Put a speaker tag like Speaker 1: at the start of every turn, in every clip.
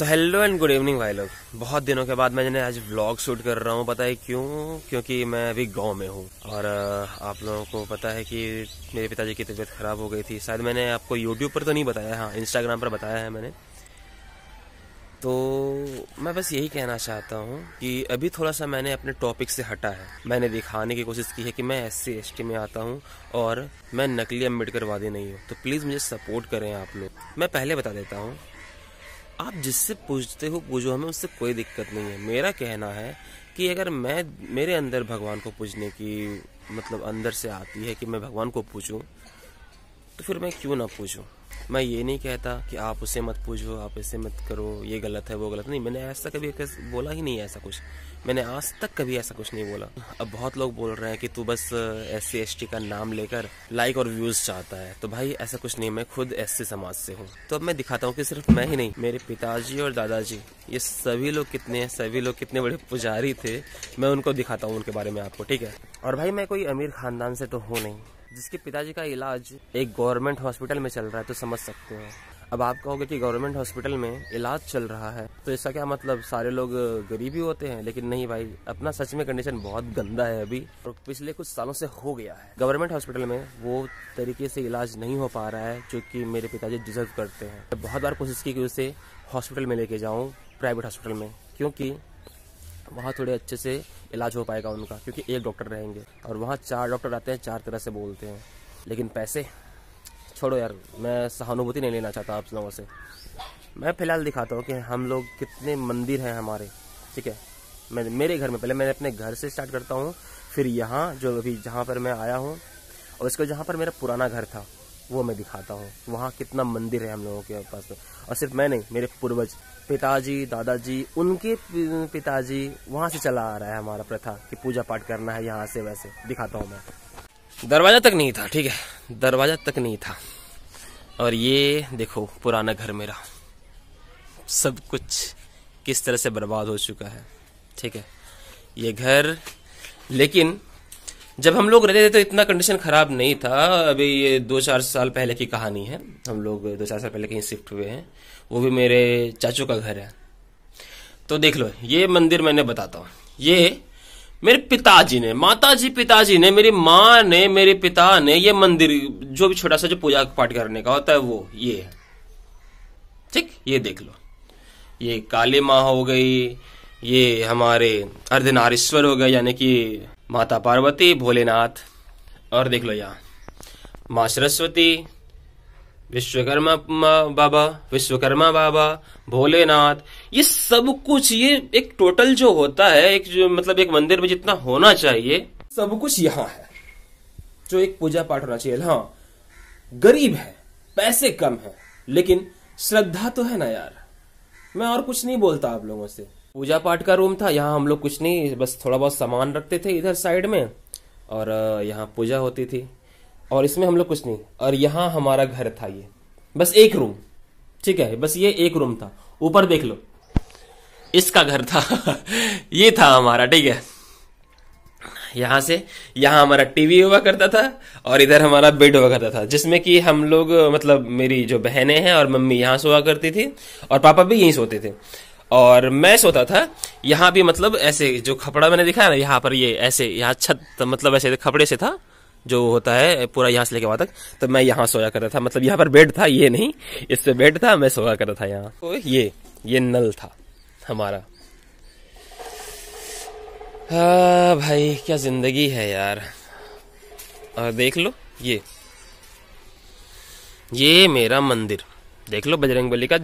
Speaker 1: so hello and good evening भाई लोग बहुत दिनों के बाद मैंने आज व्लॉग शूट कर रहा हूँ पता है क्यों क्योंकि मैं अभी गांव में हूँ और आप लोगों को पता है कि मेरे पिताजी की तबीयत खराब हो गई थी शायद मैंने आपको यूट्यूब पर तो नहीं बताया हाँ इंस्टाग्राम पर बताया है मैंने तो मैं बस यही कहना चाहता हूँ कि अभी थोड़ा सा मैंने अपने टॉपिक से हटा है मैंने दिखाने की कोशिश की है कि मैं एस सी एस टी में आता हूँ और मैं नकली अम्बेडकर वादी नहीं हूँ तो प्लीज़ मुझे सपोर्ट करें आप लोग मैं पहले बता देता हूँ आप जिससे पूछते हो पूछो हमें उससे कोई दिक्कत नहीं है मेरा कहना है कि अगर मैं मेरे अंदर भगवान को पूजने की मतलब अंदर से आती है कि मैं भगवान को पूछूं तो फिर मैं क्यों ना पूछूं मैं ये नहीं कहता कि आप उससे मत पूछो आप इससे मत करो ये गलत है वो गलत नहीं मैंने ऐसा कभी बोला ही नहीं ऐसा कुछ मैंने आज तक कभी ऐसा कुछ नहीं बोला अब बहुत लोग बोल रहे हैं कि तू बस एस सी एस टी का नाम लेकर लाइक और व्यूज चाहता है तो भाई ऐसा कुछ नहीं मैं खुद एस समाज से हूँ तो अब मैं दिखाता हूँ कि सिर्फ मैं ही नहीं मेरे पिताजी और दादाजी ये सभी लोग कितने सभी लोग कितने बड़े पुजारी थे मैं उनको दिखाता हूँ उनके बारे में आपको ठीक है और भाई मैं कोई अमीर खानदान से तो हूँ नहीं जिसके पिताजी का इलाज एक गवर्नमेंट हॉस्पिटल में चल रहा है तो समझ सकते हो अब आप कहोगे कि गवर्नमेंट हॉस्पिटल में इलाज चल रहा है तो इसका क्या मतलब सारे लोग गरीब ही होते हैं लेकिन नहीं भाई अपना सच में कंडीशन बहुत गंदा है अभी और पिछले कुछ सालों से हो गया है गवर्नमेंट हॉस्पिटल में वो तरीके से इलाज नहीं हो पा रहा है जो कि मेरे पिताजी डिजर्व करते हैं बहुत बार कोशिश की कि उसे हॉस्पिटल में लेके जाऊँ प्राइवेट हॉस्पिटल में क्योंकि वहाँ थोड़े अच्छे से इलाज हो पाएगा उनका क्योंकि एक डॉक्टर रहेंगे और वहाँ चार डॉक्टर आते हैं चार तरह से बोलते हैं लेकिन पैसे छोड़ो यार मैं सहानुभूति नहीं लेना चाहता आप लोगों से मैं फिलहाल दिखाता हूँ कि हम लोग कितने मंदिर हैं हमारे ठीक है मैं मेरे घर में पहले मैंने अपने घर से स्टार्ट करता हूँ फिर यहाँ जो अभी जहाँ पर मैं आया हूँ और इसको जहाँ पर मेरा पुराना घर था वो मैं दिखाता हूँ वहाँ कितना मंदिर है हम लोगों के पास और सिर्फ मैं नहीं मेरे पूर्वज पिताजी दादाजी उनके पिताजी वहाँ से चला आ रहा है हमारा प्रथा कि पूजा पाठ करना है यहाँ से वैसे दिखाता हूँ मैं दरवाजा तक नहीं था ठीक है दरवाजा तक नहीं था और ये देखो पुराना घर मेरा सब कुछ किस तरह से बर्बाद हो चुका है ठीक है ये घर लेकिन जब हम लोग रहते थे तो इतना कंडीशन खराब नहीं था अभी ये दो चार साल पहले की कहानी है हम लोग दो चार साल पहले कहीं शिफ्ट हुए हैं वो भी मेरे चाचू का घर है तो देख लो ये मंदिर मैंने बताता हूँ ये मेरे पिताजी ने माताजी पिताजी ने मेरी माँ ने मेरे पिता ने ये मंदिर जो भी छोटा सा जो पूजा पाठ करने का होता है वो ये है ठीक ये देख लो ये काली माँ हो गई ये हमारे अर्धनारेश्वर हो गए यानी कि माता पार्वती भोलेनाथ और देख लो यहाँ माँ सरस्वती विश्वकर्मा बाबा विश्वकर्मा बाबा भोलेनाथ ये सब कुछ ये एक टोटल जो होता है एक जो मतलब एक मंदिर में जितना होना चाहिए सब कुछ यहाँ है जो एक पूजा पाठ होना चाहिए हाँ गरीब है पैसे कम है लेकिन श्रद्धा तो है ना यार मैं और कुछ नहीं बोलता आप लोगों से पूजा पाठ का रूम था यहाँ हम लोग कुछ नहीं बस थोड़ा बहुत सामान रखते थे इधर साइड में और यहाँ पूजा होती थी और इसमें हम लोग कुछ नहीं और यहाँ हमारा घर था ये बस एक रूम ठीक है बस ये एक रूम था ऊपर देख लो इसका घर था ये था हमारा ठीक है यहाँ से यहाँ हमारा टीवी हुआ करता था और इधर हमारा बेड हुआ करता था जिसमें कि हम लोग मतलब मेरी जो बहनें हैं और मम्मी यहाँ सोया करती थी और पापा भी यहीं सोते थे और मैं सोता था यहाँ भी मतलब ऐसे जो खपड़ा मैंने दिखाया ना यहाँ पर ये ऐसे यहाँ छत मतलब ऐसे खपड़े से था जो होता है पूरा यहाँ से लेके वहाँ तक तो मैं यहाँ सोया करता था मतलब यहाँ पर बेड था ये नहीं इस पे बेड था मैं सोया करता था यहाँ तो ये ये नल था हमारा हाँ भाई क्या जिंदगी है यार और देख लो ये ये मेरा मंदिर देख लो बजरंग का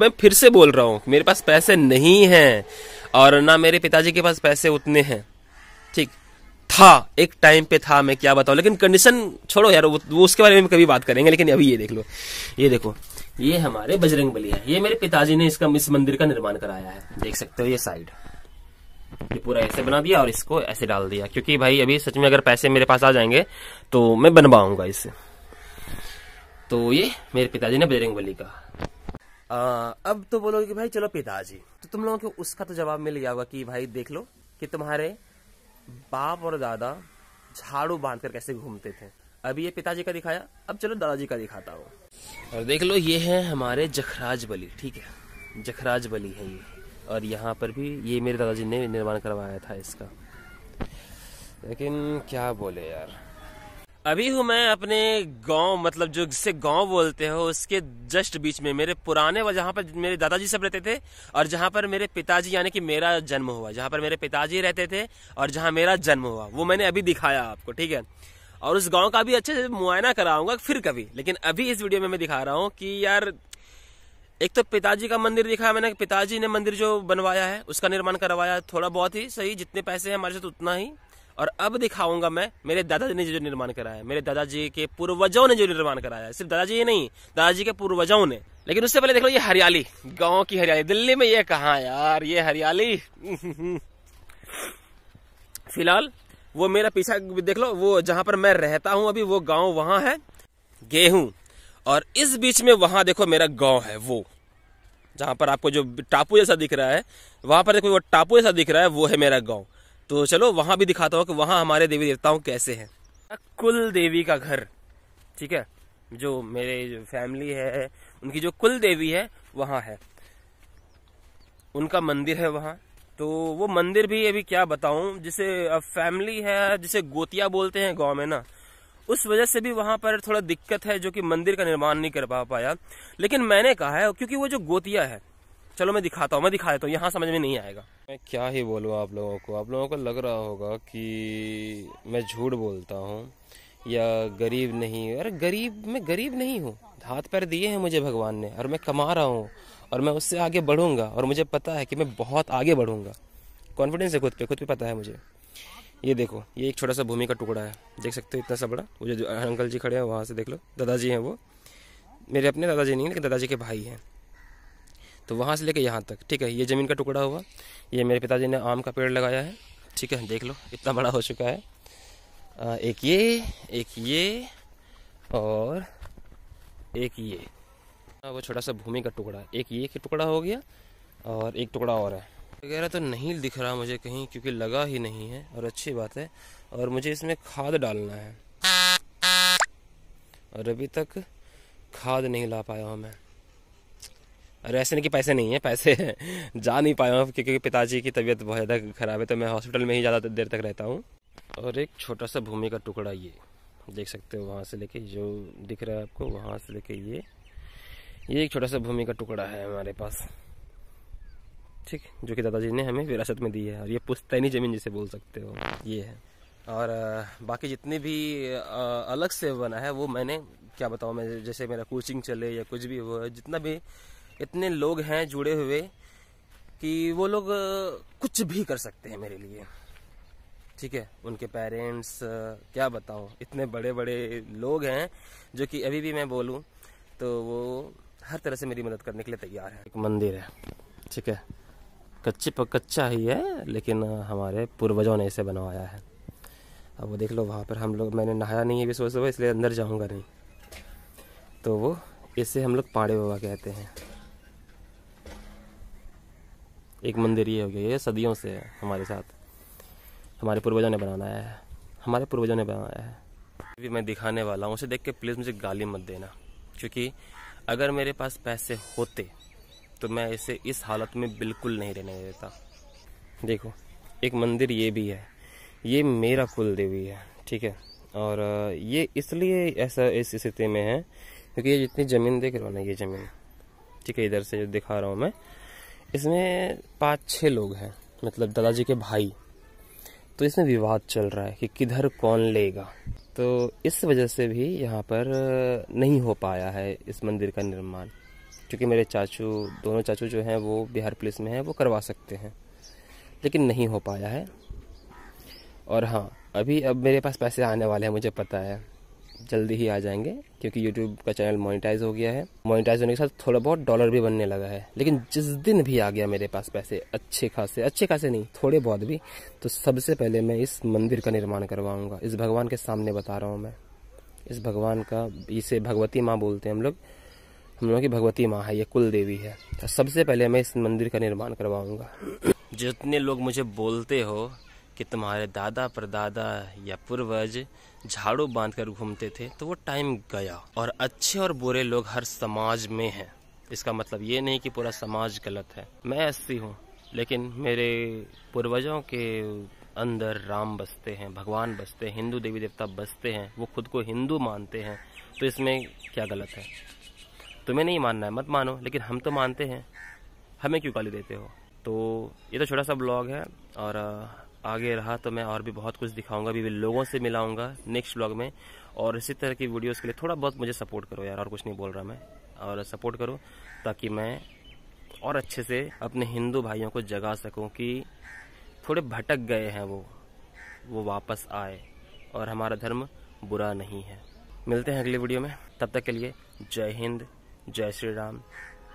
Speaker 1: मैं फिर से बोल रहा हूँ मेरे पास पैसे नहीं हैं और ना मेरे पिताजी के पास पैसे उतने हैं ठीक था एक टाइम पे था मैं क्या बताऊँ लेकिन कंडीशन छोड़ो यार वो, उसके बारे में कभी बात करेंगे लेकिन अभी ये देख लो ये देखो ये हमारे बजरंग बली है ये मेरे पिताजी ने इसका इस मंदिर का निर्माण कराया है देख सकते हो ये साइड ये पूरा ऐसे बना दिया और इसको ऐसे डाल दिया क्योंकि भाई अभी सच में अगर पैसे मेरे पास आ जाएंगे तो मैं बनवाऊंगा इसे तो ये मेरे पिताजी ने बजरंग बली का आ, अब तो बोलोगे कि भाई चलो पिताजी तो तुम लोगों को उसका तो जवाब मिल गया होगा कि भाई देख लो कि तुम्हारे बाप और दादा झाड़ू बांध कर कैसे घूमते थे अभी ये पिताजी का दिखाया अब चलो दादाजी का दिखाता हूँ और देख लो ये है हमारे जखराज बली ठीक है जखराज बली है ये और यहाँ पर भी ये मेरे दादाजी ने निर्माण करवाया था इसका लेकिन क्या बोले यार अभी हूँ मैं अपने गांव मतलब जो जिसे गांव बोलते हो उसके जस्ट बीच में मेरे पुराने व जहाँ पर मेरे दादाजी सब रहते थे और जहाँ पर मेरे पिताजी यानी कि मेरा जन्म हुआ जहाँ पर मेरे पिताजी रहते थे और जहाँ मेरा जन्म हुआ वो मैंने अभी दिखाया आपको ठीक है और उस गाँव का भी अच्छे से मुआयना कराऊंगा फिर कभी लेकिन अभी इस वीडियो में मैं दिखा रहा हूँ कि यार एक तो पिताजी का मंदिर दिखाया मैंने पिताजी ने मंदिर जो बनवाया है उसका निर्माण करवाया थोड़ा बहुत ही सही जितने पैसे हैं हमारे साथ उतना ही और अब दिखाऊंगा मैं मेरे दादाजी ने जो निर्माण कराया है मेरे दादाजी के पूर्वजों ने जो निर्माण कराया है सिर्फ दादाजी ही नहीं दादाजी के पूर्वजों ने लेकिन उससे पहले देख लो ये हरियाली गाँव की हरियाली दिल्ली में ये कहा यार ये हरियाली फिलहाल वो मेरा पीछा देख लो वो जहां पर मैं रहता हूं अभी वो गांव वहां है गेहूं और इस बीच में वहां देखो मेरा गांव है वो जहां पर आपको जो टापू जैसा दिख रहा है वहां पर देखो वो टापू जैसा दिख रहा है वो है मेरा गांव तो चलो वहां भी दिखाता हूँ कि वहां हमारे देवी देवताओं कैसे हैं कुल देवी का घर ठीक है जो मेरे जो फैमिली है उनकी जो कुल देवी है वहाँ है उनका मंदिर है वहाँ तो वो मंदिर भी अभी क्या बताऊं जिसे अब फैमिली है जिसे गोतिया बोलते हैं गांव में ना उस वजह से भी वहां पर थोड़ा दिक्कत है जो कि मंदिर का निर्माण नहीं कर पा पाया लेकिन मैंने कहा है क्योंकि वो जो गोतिया है चलो मैं दिखाता हूँ मैं दिखा देता हूँ यहाँ समझ में नहीं आएगा मैं क्या ही बोलूँ आप लोगों को आप लोगों को लग रहा होगा कि मैं झूठ बोलता हूँ या गरीब नहीं अरे गरीब मैं गरीब नहीं हूँ हाथ पैर दिए हैं मुझे भगवान ने और मैं कमा रहा हूँ और मैं उससे आगे बढ़ूंगा और मुझे पता है कि मैं बहुत आगे बढ़ूंगा कॉन्फिडेंस है खुद पे खुद पे पता है मुझे ये देखो ये एक छोटा सा भूमि का टुकड़ा है देख सकते हो इतना सा बड़ा वो जो अंकल जी खड़े हैं वहाँ से देख लो दादाजी हैं वो मेरे अपने दादाजी नहीं लेकिन दादाजी के भाई हैं तो वहाँ से लेके यहाँ तक ठीक है ये ज़मीन का टुकड़ा हुआ ये मेरे पिताजी ने आम का पेड़ लगाया है ठीक है देख लो इतना बड़ा हो चुका है आ, एक ये एक ये और एक ये वो छोटा सा भूमि का टुकड़ा एक ये का टुकड़ा हो गया और एक टुकड़ा और है वगैरह तो नहीं दिख रहा मुझे कहीं क्योंकि लगा ही नहीं है और अच्छी बात है और मुझे इसमें खाद डालना है और अभी तक खाद नहीं ला पाया हूँ मैं अरे ऐसे नहीं कि पैसे नहीं है पैसे जा नहीं पाया हूँ क्योंकि पिताजी की तबीयत बहुत ज़्यादा ख़राब है तो मैं हॉस्पिटल में ही ज़्यादा देर तक रहता हूँ और एक छोटा सा भूमि का टुकड़ा ये देख सकते हो वहाँ से लेके जो दिख रहा है आपको वहाँ से लेके ये ये एक छोटा सा भूमि का टुकड़ा है हमारे पास ठीक जो कि दादाजी ने हमें विरासत में दी है और ये पुश्तैनी ज़मीन जिसे बोल सकते हो ये है और बाकी जितने भी अलग से बना है वो मैंने क्या बताऊँ मैं जैसे मेरा कोचिंग चले या कुछ भी हो जितना भी इतने लोग हैं जुड़े हुए कि वो लोग कुछ भी कर सकते हैं मेरे लिए ठीक है उनके पेरेंट्स क्या बताऊं इतने बड़े बड़े लोग हैं जो कि अभी भी मैं बोलूँ तो वो हर तरह से मेरी मदद करने के लिए तैयार है एक मंदिर है ठीक है कच्चे पर कच्चा ही है लेकिन हमारे पूर्वजों ने इसे बनवाया है अब वो देख लो वहाँ पर हम लोग मैंने नहाया नहीं है अभी सुबह सुबह इसलिए अंदर जाऊँगा नहीं तो वो इसे हम लोग पाड़े बाबा कहते हैं एक मंदिर ये हो गया ये सदियों से है हमारे साथ हमारे पूर्वजों ने बनाया है हमारे पूर्वजों ने बनाया है भी मैं दिखाने वाला हूँ उसे देख के प्लीज़ मुझे गाली मत देना क्योंकि अगर मेरे पास पैसे होते तो मैं इसे इस हालत में बिल्कुल नहीं रहने देता देखो एक मंदिर ये भी है ये मेरा कुल देवी है ठीक है और ये इसलिए ऐसा इस स्थिति में है क्योंकि ये जितनी ज़मीन देख रहा हूँ ना ये ज़मीन ठीक है इधर से जो दिखा रहा हूँ मैं इसमें पाँच छः लोग हैं मतलब दादाजी के भाई तो इसमें विवाद चल रहा है कि किधर कौन लेगा तो इस वजह से भी यहाँ पर नहीं हो पाया है इस मंदिर का निर्माण क्योंकि मेरे चाचू दोनों चाचू जो हैं वो बिहार पुलिस में हैं वो करवा सकते हैं लेकिन नहीं हो पाया है और हाँ अभी अब मेरे पास पैसे आने वाले हैं मुझे पता है जल्दी ही आ जाएंगे क्योंकि यूट्यूब का चैनल मोनिटाइज हो गया है मोनिटाइज होने के साथ थोड़ा बहुत डॉलर भी बनने लगा है लेकिन जिस दिन भी आ गया मेरे पास पैसे अच्छे खासे अच्छे खासे नहीं थोड़े बहुत भी तो सबसे पहले मैं इस मंदिर का निर्माण करवाऊंगा इस भगवान के सामने बता रहा हूँ मैं इस भगवान का इसे भगवती माँ बोलते हैं हम लोग हम लोगों की भगवती माँ है ये कुल देवी है तो सबसे पहले मैं इस मंदिर का निर्माण करवाऊंगा जितने लोग मुझे बोलते हो कि तुम्हारे दादा परदादा या पूर्वज झाड़ू बांध कर घूमते थे तो वो टाइम गया और अच्छे और बुरे लोग हर समाज में हैं इसका मतलब ये नहीं कि पूरा समाज गलत है मैं ऐसी हूँ लेकिन मेरे पूर्वजों के अंदर राम बसते हैं भगवान बसते हैं हिंदू देवी देवता बसते हैं वो खुद को हिंदू मानते हैं तो इसमें क्या गलत है तुम्हें नहीं मानना है मत मानो लेकिन हम तो मानते हैं हमें क्यों गाली देते हो तो ये तो छोटा सा ब्लॉग है और आगे रहा तो मैं और भी बहुत कुछ दिखाऊंगा भी लोगों से मिलाऊंगा नेक्स्ट ब्लॉग में और इसी तरह की वीडियोस के लिए थोड़ा बहुत मुझे सपोर्ट करो यार और कुछ नहीं बोल रहा मैं और सपोर्ट करो ताकि मैं और अच्छे से अपने हिंदू भाइयों को जगा सकूं कि थोड़े भटक गए हैं वो वो वापस आए और हमारा धर्म बुरा नहीं है मिलते हैं अगले वीडियो में तब तक के लिए जय हिंद जय श्री राम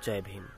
Speaker 1: जय भीम